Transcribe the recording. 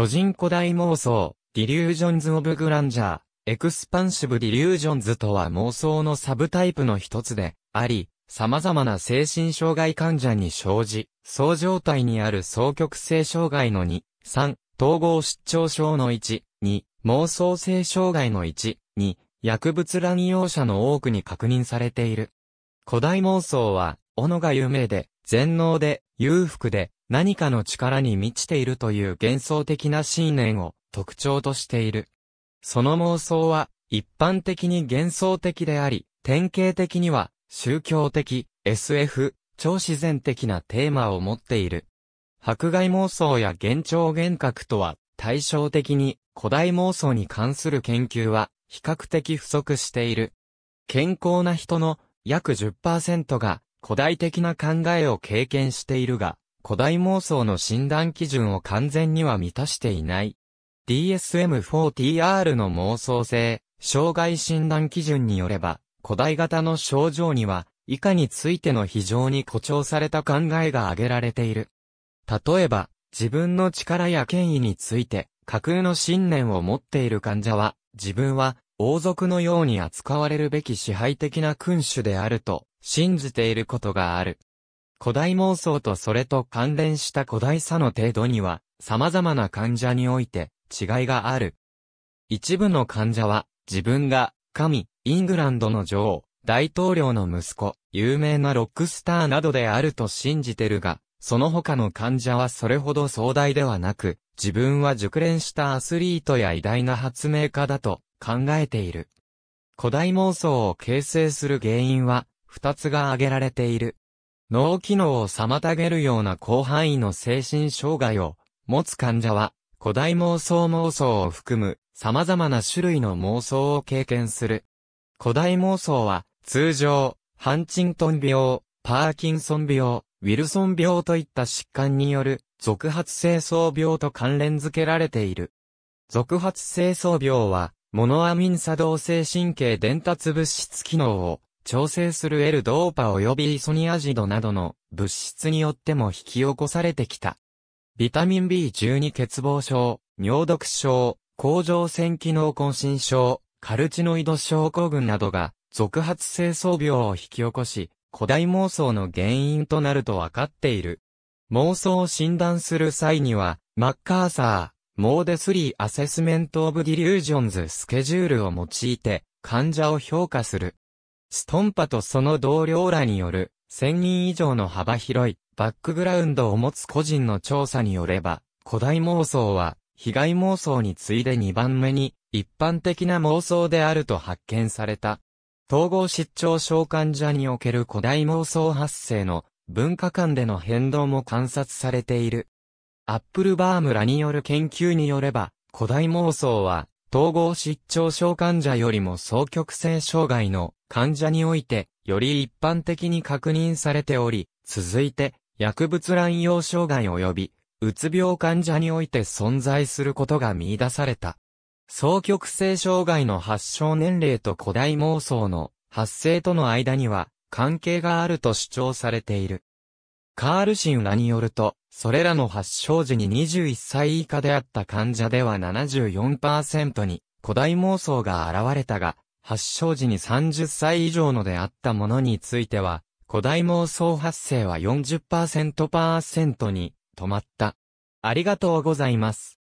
巨人古代妄想、ディリュージョンズ・オブ・グランジャー、エクスパンシブ・ディリュージョンズとは妄想のサブタイプの一つで、あり、様々な精神障害患者に生じ、そ状態にある双極性障害の2、3、統合失調症の1、2、妄想性障害の1、2、薬物乱用者の多くに確認されている。古代妄想は、斧が有名で、全能で、裕福で、何かの力に満ちているという幻想的な信念を特徴としている。その妄想は一般的に幻想的であり、典型的には宗教的、SF、超自然的なテーマを持っている。迫害妄想や幻聴幻覚とは対照的に古代妄想に関する研究は比較的不足している。健康な人の約10%が古代的な考えを経験しているが、古代妄想の診断基準を完全には満たしていない。DSM-4TR の妄想性、障害診断基準によれば、古代型の症状には、以下についての非常に誇張された考えが挙げられている。例えば、自分の力や権威について、架空の信念を持っている患者は、自分は、王族のように扱われるべき支配的な君主であると、信じていることがある。古代妄想とそれと関連した古代差の程度には、様々な患者において違いがある。一部の患者は、自分が、神、イングランドの女王、大統領の息子、有名なロックスターなどであると信じてるが、その他の患者はそれほど壮大ではなく、自分は熟練したアスリートや偉大な発明家だと考えている。古代妄想を形成する原因は、二つが挙げられている。脳機能を妨げるような広範囲の精神障害を持つ患者は、古代妄想妄想を含む様々な種類の妄想を経験する。古代妄想は、通常、ハンチントン病、パーキンソン病、ウィルソン病といった疾患による、続発性層病と関連づけられている。続発性層病は、モノアミン作動性神経伝達物質機能を調整する L ドーパ及びイソニアジドなどの物質によっても引き起こされてきた。ビタミン B12 欠乏症、尿毒症、甲状腺機能渾身症、カルチノイド症候群などが、続発性層病を引き起こし、古代妄想の原因となるとわかっている。妄想を診断する際には、マッカーサー、モーデスリーアセスメントオブディリュージョンズスケジュールを用いて、患者を評価する。ストンパとその同僚らによる、1000人以上の幅広い、バックグラウンドを持つ個人の調査によれば、古代妄想は、被害妄想に次いで2番目に、一般的な妄想であると発見された。統合失調症患者における古代妄想発生の文化間での変動も観察されている。アップルバームらによる研究によれば、古代妄想は統合失調症患者よりも双極性障害の患者において、より一般的に確認されており、続いて、薬物乱用障害及び、うつ病患者において存在することが見出された。双極性障害の発症年齢と古代妄想の発生との間には関係があると主張されている。カールシンらによると、それらの発症時に21歳以下であった患者では74%に古代妄想が現れたが、発症時に30歳以上のであったものについては、古代妄想発生は40%に止まった。ありがとうございます。